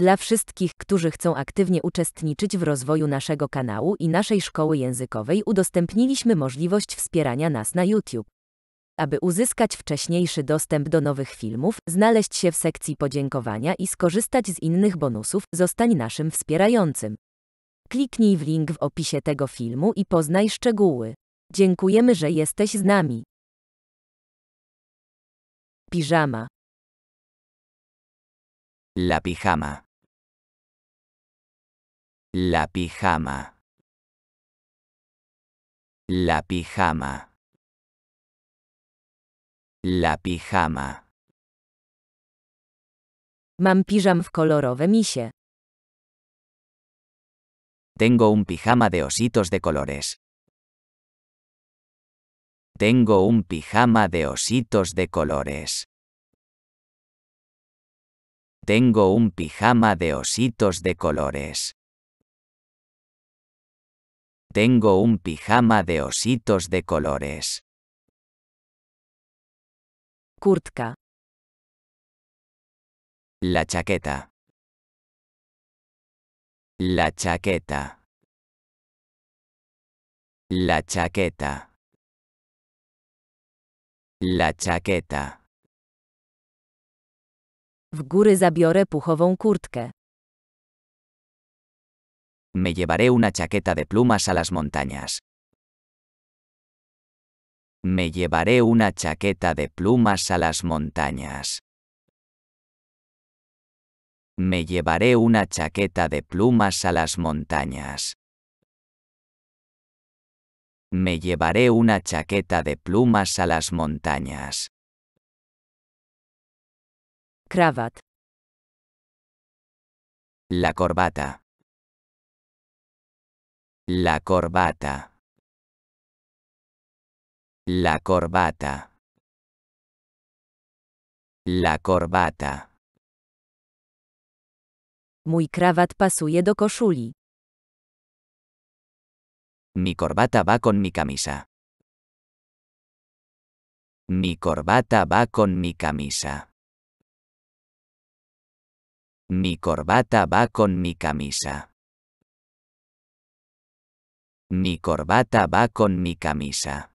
Dla wszystkich, którzy chcą aktywnie uczestniczyć w rozwoju naszego kanału i naszej szkoły językowej, udostępniliśmy możliwość wspierania nas na YouTube. Aby uzyskać wcześniejszy dostęp do nowych filmów, znaleźć się w sekcji podziękowania i skorzystać z innych bonusów, zostań naszym wspierającym. Kliknij w link w opisie tego filmu i poznaj szczegóły. Dziękujemy, że jesteś z nami. Piżama. La pijama. La pijama. La pijama. La pijama. Mam pijamf w misie. Tengo un pijama de ositos de colores. Tengo un pijama de ositos de colores. Tengo un pijama de ositos de colores. Tengo un pijama de ositos de colores. Kurtka. La chaqueta. La chaqueta. La chaqueta. La chaqueta. W góry zabiorę puchową kurtkę me llevaré una chaqueta de plumas a las montañas. Me llevaré una chaqueta de plumas a las montañas. Me llevaré una chaqueta de plumas a las montañas. Me llevaré una chaqueta de plumas a las montañas. Cravat. La corbata. La corbata. La corbata. La corbata. Mój krawat pasuje do koszuli. Mi corbata va con mi camisa. Mi corbata va con mi camisa. Mi corbata va con mi camisa. Mi corbata va con mi camisa.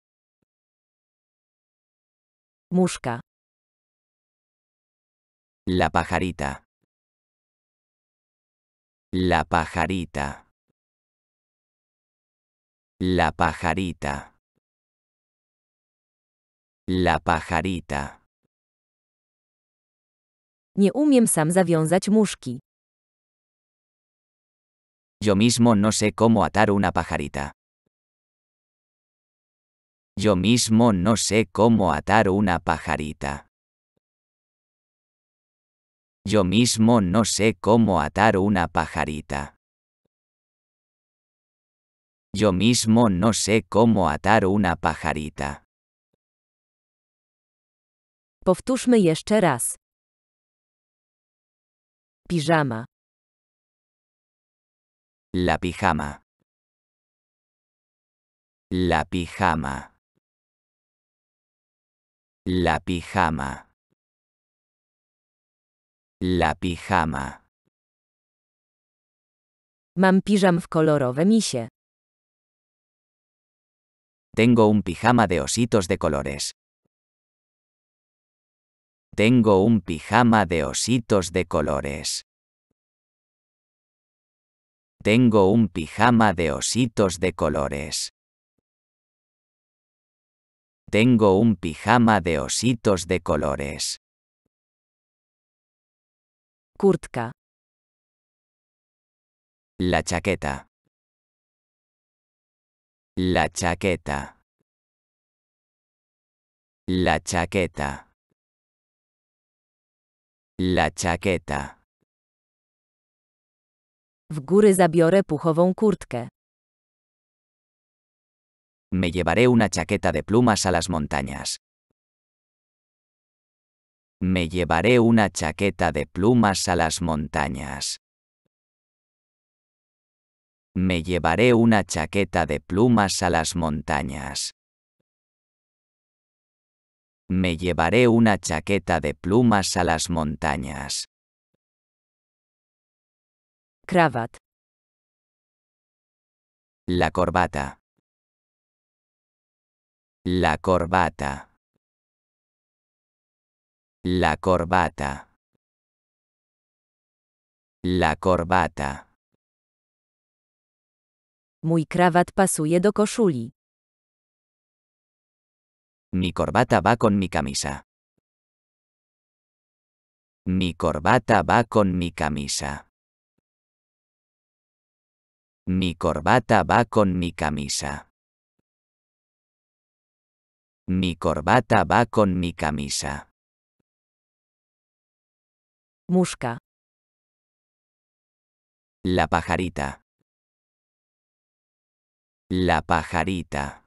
Musca. La pajarita. La pajarita. La pajarita. La pajarita. Nie umiem sam zawiązać muszki. Yo mismo no sé cómo atar una pajarita. Yo mismo no sé cómo atar una pajarita. Yo mismo no sé cómo atar una pajarita. Yo mismo no sé cómo atar una pajarita. Powtórzmy jeszcze raz. Pijama. La pijama. La pijama. La pijama. La pijama. Mam pijam w misie. Tengo un pijama de ositos de colores. Tengo un pijama de ositos de colores. Tengo un pijama de ositos de colores. Tengo un pijama de ositos de colores. Kurtka. La chaqueta. La chaqueta. La chaqueta. La chaqueta. W góry zabiorę puchową Me llevaré una chaqueta de plumas a las montañas. Me llevaré una chaqueta de plumas a las montañas. Me llevaré una chaqueta de plumas a las montañas. Me llevaré una chaqueta de plumas a las montañas. La corbata. La corbata. La corbata. La corbata. Mój krawat pasuje do Mi corbata va con mi camisa. Mi corbata va con mi camisa. Mi corbata va con mi camisa. Mi corbata va con mi camisa. Musca. La pajarita. La pajarita.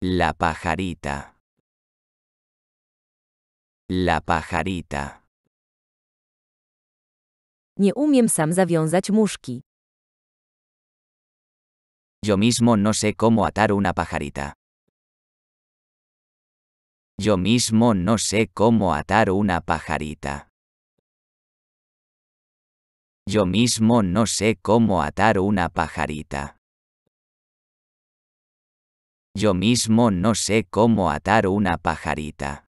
La pajarita. La pajarita. Nie umiem sam zawiązać muszki. Yo mismo no sé cómo atar una pajarita. Yo mismo no sé cómo atar una pajarita. Yo mismo no sé cómo atar una pajarita. Yo mismo no sé cómo atar una pajarita.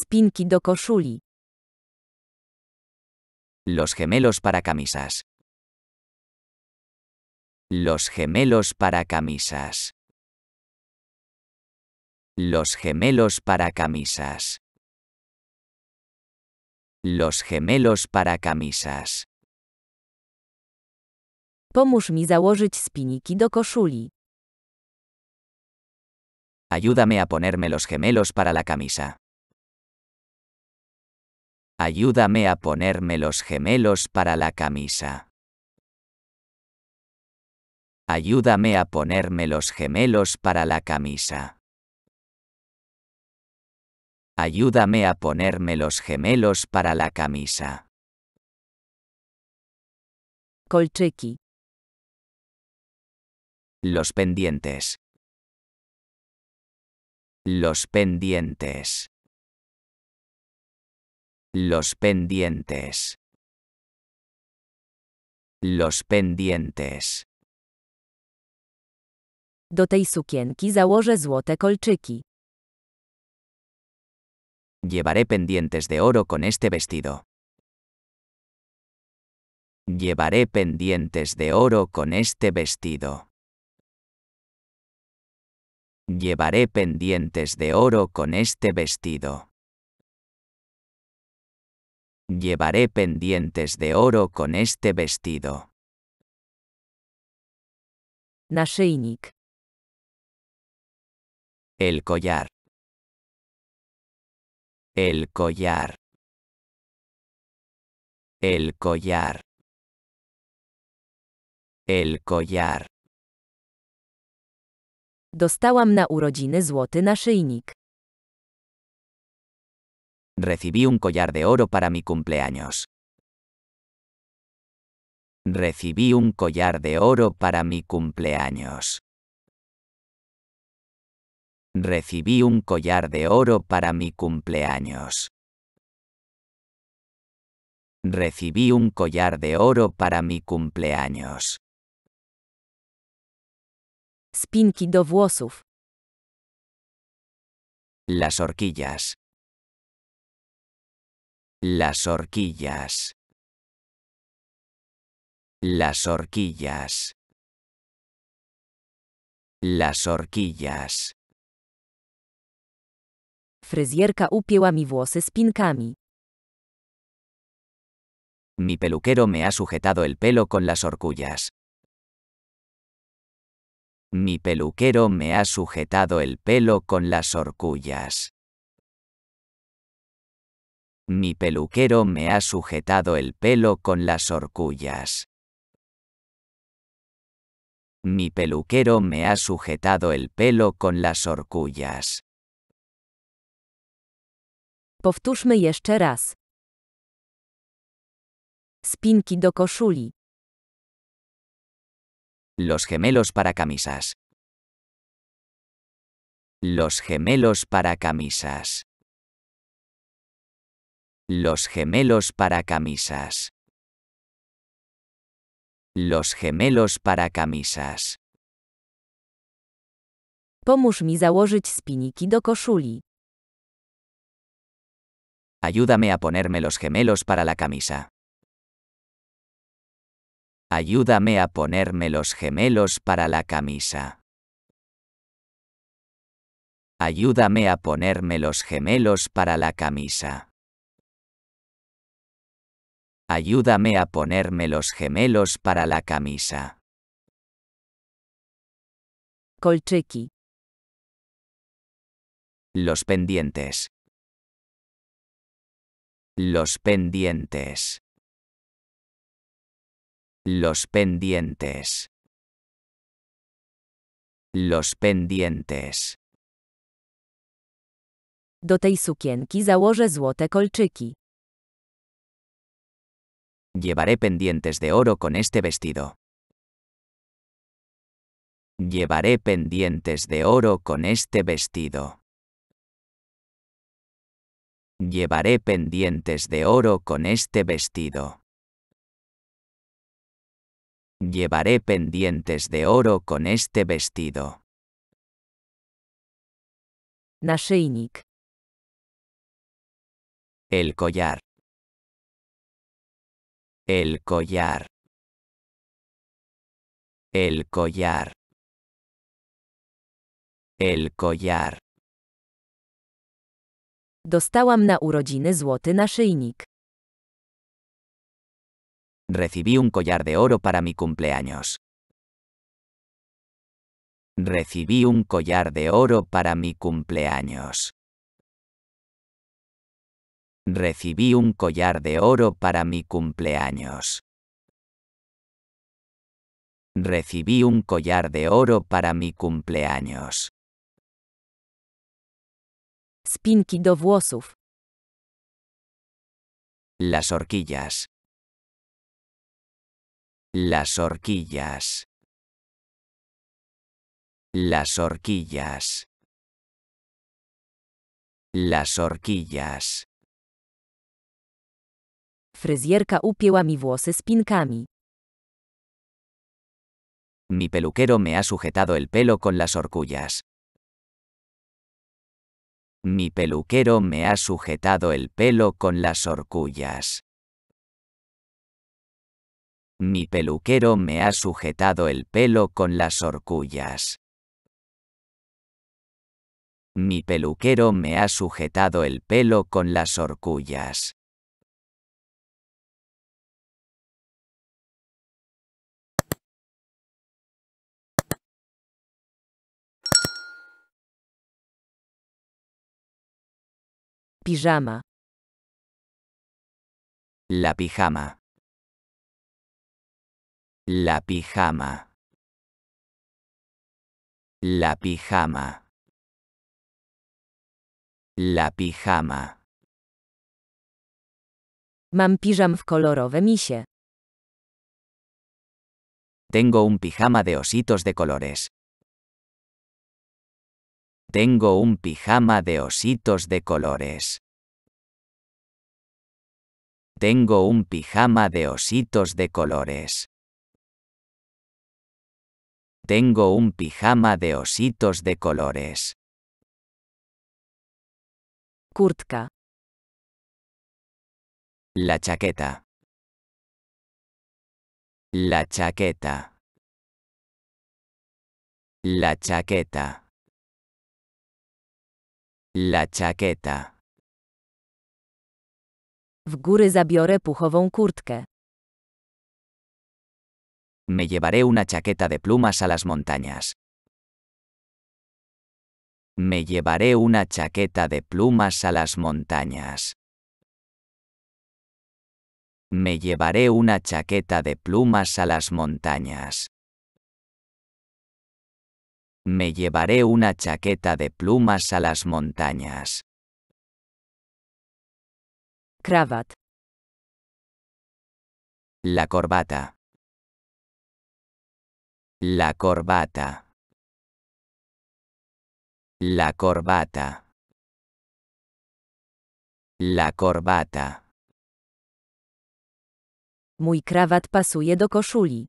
Spinki do koszuli. Los gemelos para camisas. Los gemelos para camisas. Los gemelos para camisas. Los gemelos para camisas. Pomóż mi założyć spiniki do koszuli. Ayúdame a ponerme los gemelos para la camisa. Ayúdame a ponerme los gemelos para la camisa. Ayúdame a ponerme los gemelos para la camisa. Ayúdame a ponerme los gemelos para la camisa. Colchequi. Los pendientes. Los pendientes. Los pendientes. Los pendientes. Do tej sukienki założę złote kolczyki. Llevaré pendientes de oro con este vestido. Llevaré pendientes de oro con este vestido. Llevaré pendientes de oro con este vestido. Llevaré pendientes de oro con este vestido. Nasheinik. El collar. El collar. El collar. El collar. Dostałam na urodziny złoty naszyjnik recibí un collar de oro para mi cumpleaños. Recibí un collar de oro para mi cumpleaños. Recibí un collar de oro para mi cumpleaños. Recibí un collar de oro para mi cumpleaños. Spinky do Las horquillas. Las horquillas. Las horquillas. Las horquillas. Fryzjerka upięła mi włosy spinkami. Mi peluquero me ha sujetado el pelo con las horquillas. Mi peluquero me ha sujetado el pelo con las horquillas. Mi peluquero me ha sujetado el pelo con las horcullas. Mi peluquero me ha sujetado el pelo con las horcullas. Powtórzmy jeszcze raz. Spinki do koszuli. Los gemelos para camisas. Los gemelos para camisas. Los gemelos para camisas. Los gemelos para camisas. Pomóż mi założyć spiniki do koszuli. Ayúdame a ponerme los gemelos para la camisa. Ayúdame a ponerme los gemelos para la camisa. Ayúdame a ponerme los gemelos para la camisa. Ayúdame a ponerme los gemelos para la camisa. Colchiki. Los pendientes. Los pendientes. Los pendientes. Los pendientes. Do tej sukienki założę złote kolczyki. Llevaré pendientes de oro con este vestido. Llevaré pendientes de oro con este vestido. Llevaré pendientes de oro con este vestido. Llevaré pendientes de oro con este vestido. Naszyjnik. El collar. El collar. El collar. El collar. Dostałam na urodziny złoty naszyjnik. Recibí un collar de oro para mi cumpleaños. Recibí un collar de oro para mi cumpleaños. Recibí un collar de oro para mi cumpleaños. Recibí un collar de oro para mi cumpleaños. Spinki do Las horquillas. Las horquillas. Las horquillas. Las horquillas upió upięła mi włosy spinkami. Mi peluquero me ha sujetado el pelo con las horcullas. Mi peluquero me ha sujetado el pelo con las horcullas. Mi peluquero me ha sujetado el pelo con las horcullas. Mi peluquero me ha sujetado el pelo con las horcullas. Pijama. La pijama. La pijama. La pijama. La pijama. Mam pijam misie. Tengo un pijama de ositos de colores. Tengo un pijama de ositos de colores. Tengo un pijama de ositos de colores. Tengo un pijama de ositos de colores. Kurtka. La chaqueta. La chaqueta. La chaqueta. La chaqueta. W góry zabiorę puchową kurtkę. Me llevaré una chaqueta de plumas a las montañas. Me llevaré una chaqueta de plumas a las montañas. Me llevaré una chaqueta de plumas a las montañas. Me llevaré una chaqueta de plumas a las montañas. Cravat. La corbata. La corbata. La corbata. La corbata. Muy krawat pasuje do koszuli.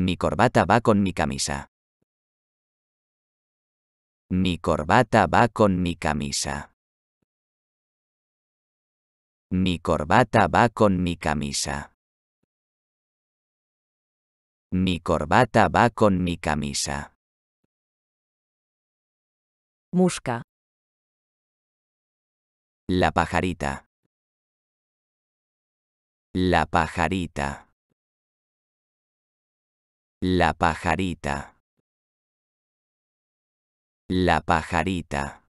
Mi corbata va con mi camisa. Mi corbata va con mi camisa. Mi corbata va con mi camisa. Mi corbata va con mi camisa. Musca. La pajarita. La pajarita. La pajarita. La pajarita.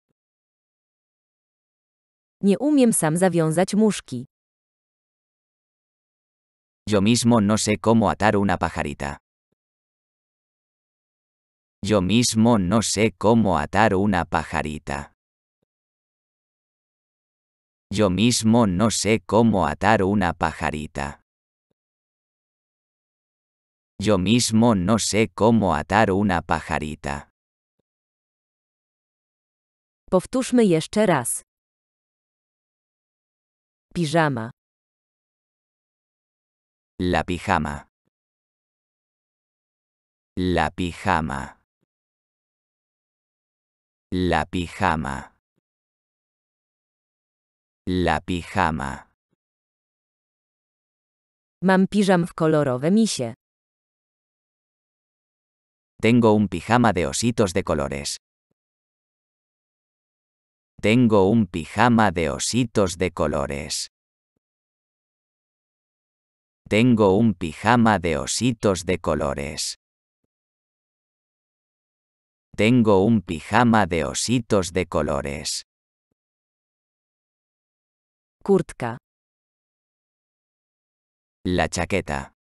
Nie umiem sam zawiązać Yo mismo no sé cómo atar una pajarita. Yo mismo no sé cómo atar una pajarita. Yo mismo no sé cómo atar una pajarita. Yo mismo no sé cómo atar una pajarita. Powtórzmy jeszcze raz. Piżama. La pijama. La pijama. La pijama. La pijama. Mam piżam w kolorowe misie. Tengo un pijama de ositos de colores. Tengo un pijama de ositos de colores. Tengo un pijama de ositos de colores. Tengo un pijama de ositos de colores. Kurtka. La chaqueta.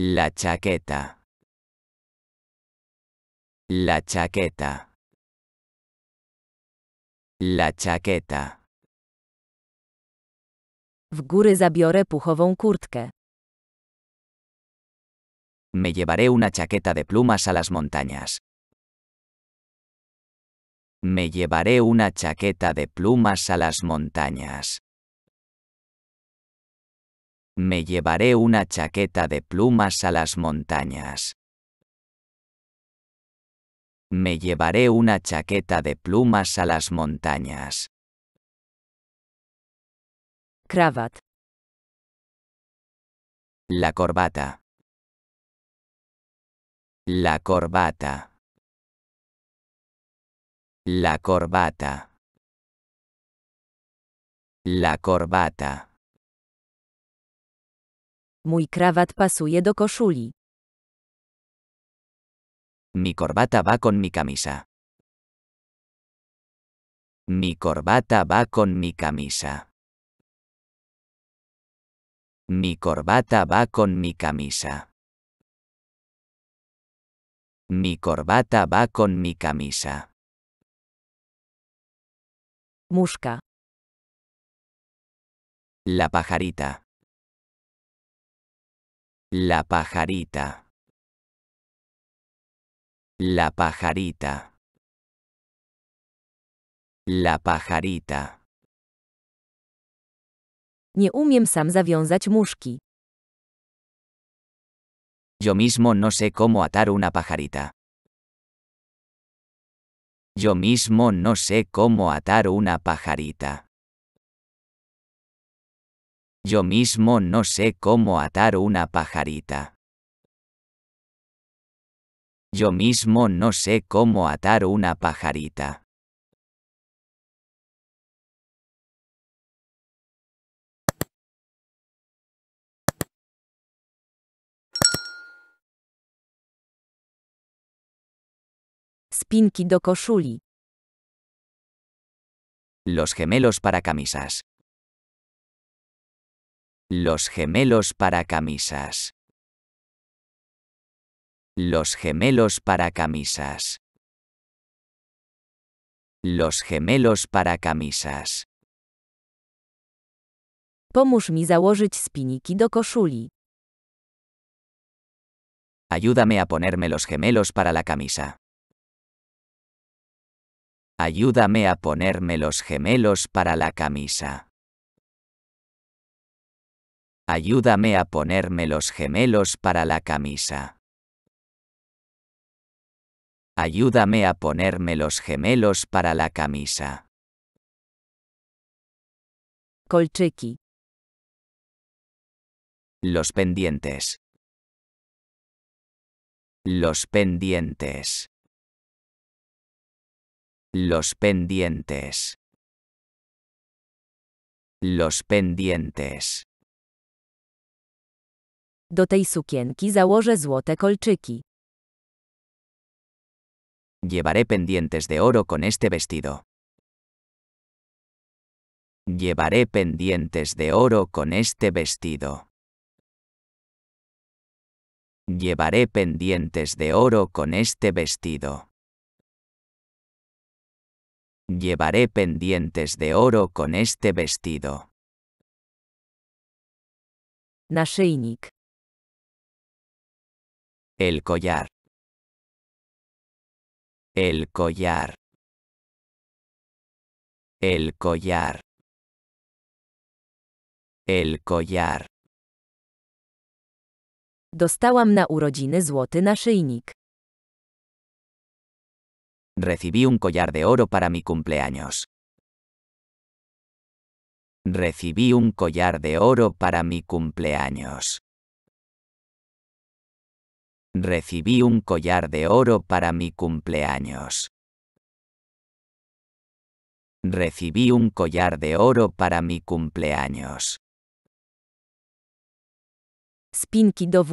La chaqueta. La chaqueta. La chaqueta. W góry zabiorę puchową Me llevaré una chaqueta de plumas a las montañas. Me llevaré una chaqueta de plumas a las montañas. Me llevaré una chaqueta de plumas a las montañas. Me llevaré una chaqueta de plumas a las montañas. CRAVAT La corbata. La corbata. La corbata. La corbata. Muy cravat pasuje do koszuli. Mi corbata va con mi camisa. Mi corbata va con mi camisa. Mi corbata va con mi camisa. Mi corbata va con mi camisa. Musca. La pajarita. La pajarita. La pajarita. La pajarita. Nie umiem sam zawiązać muszki. Yo mismo no sé cómo atar una pajarita. Yo mismo no sé cómo atar una pajarita. Yo mismo no sé cómo atar una pajarita. Yo mismo no sé cómo atar una pajarita. Spinki do Los gemelos para camisas. Los gemelos para camisas. Los gemelos para camisas. Los gemelos para camisas. Pomóż mi założyć spiniki do koszuli. Ayúdame a ponerme los gemelos para la camisa. Ayúdame a ponerme los gemelos para la camisa. Ayúdame a ponerme los gemelos para la camisa. Ayúdame a ponerme los gemelos para la camisa. Colchiki. Los pendientes. Los pendientes. Los pendientes. Los pendientes. Do tej sukienki założę złote kolczyki. Llevaré pendientes de oro con este vestido. Llevaré pendientes de oro con este vestido. Llevaré pendientes de oro con este vestido. Llevaré pendientes de oro con este vestido. Naszyjnik. El collar. El collar. El collar. El collar. Dostałam na urodziny złoty naszyjnik. Recibí un collar de oro para mi cumpleaños. Recibí un collar de oro para mi cumpleaños. Recibí un collar de oro para mi cumpleaños. Recibí un collar de oro para mi cumpleaños. Spinki do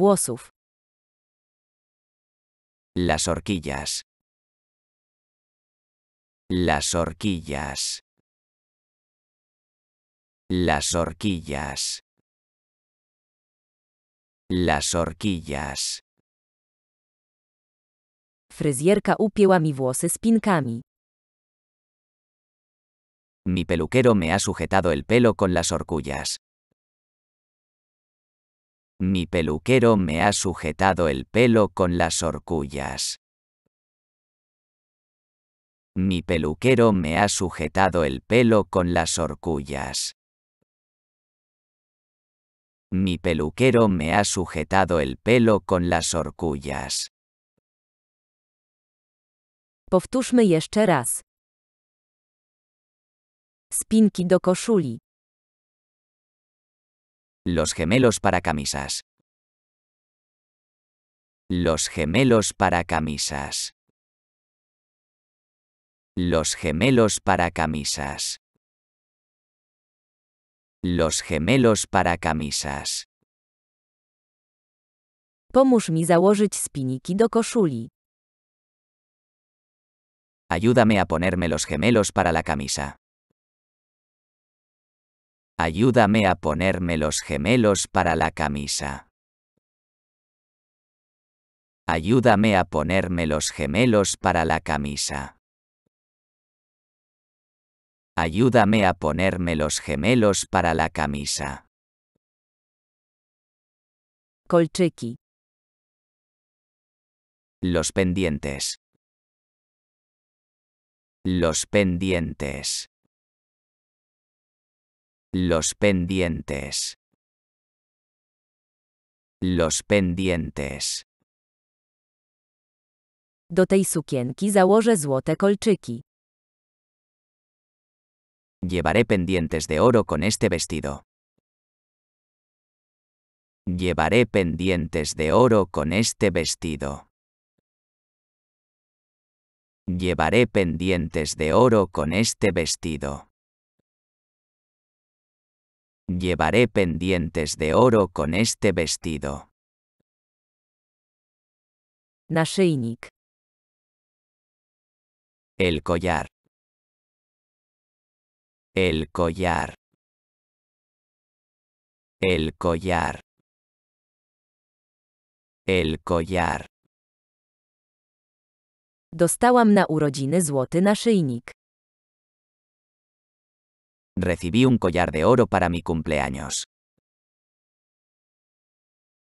Las horquillas. Las horquillas. Las horquillas. Las horquillas upió upięła mi włosy spinkami. Mi peluquero me ha sujetado el pelo con las horcullas. Mi peluquero me ha sujetado el pelo con las horcullas. Mi peluquero me ha sujetado el pelo con las horcullas. Mi peluquero me ha sujetado el pelo con las horcullas. Powtórzmy jeszcze raz. Spinki do koszuli. Los gemelos para camisas. Los gemelos para camisas. Los gemelos para camisas. Los gemelos para camisas. Pomóż mi założyć spiniki do koszuli. Ayúdame a ponerme los gemelos para la camisa. Ayúdame a ponerme los gemelos para la camisa. Ayúdame a ponerme los gemelos para la camisa. Ayúdame a ponerme los gemelos para la camisa. Colchequi. Los pendientes. Los pendientes. Los pendientes. Los pendientes. Do tej sukienki założę złote kolczyki. Llevaré pendientes de oro con este vestido. Llevaré pendientes de oro con este vestido. Llevaré pendientes de oro con este vestido. Llevaré pendientes de oro con este vestido. Naszyjnik. El collar. El collar. El collar. El collar. Dostałam na urodziny złoty naszyjnik. Recibí un collar de oro para mi cumpleaños.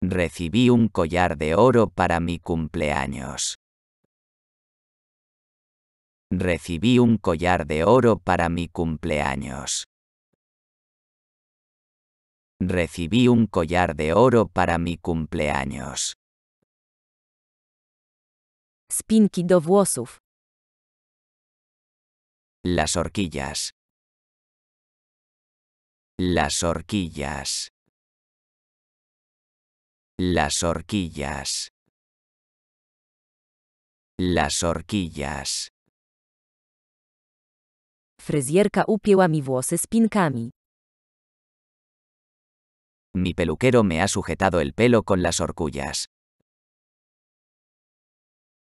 Recibí un collar de oro para mi cumpleaños. Recibí un collar de oro para mi cumpleaños. Recibí un collar de oro para mi cumpleaños. Spinki do włosów. Las horquillas. Las horquillas. Las horquillas. Las horquillas. Fryzjerka upięła mi włosy spinkami. Mi peluquero me ha sujetado el pelo con las horquillas.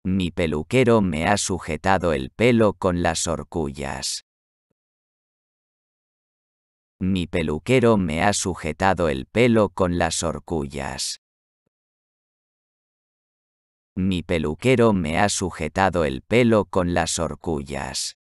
Mi peluquero me ha sujetado el pelo con las horcullas. Mi peluquero me ha sujetado el pelo con las horcullas. Mi peluquero me ha sujetado el pelo con las horcullas.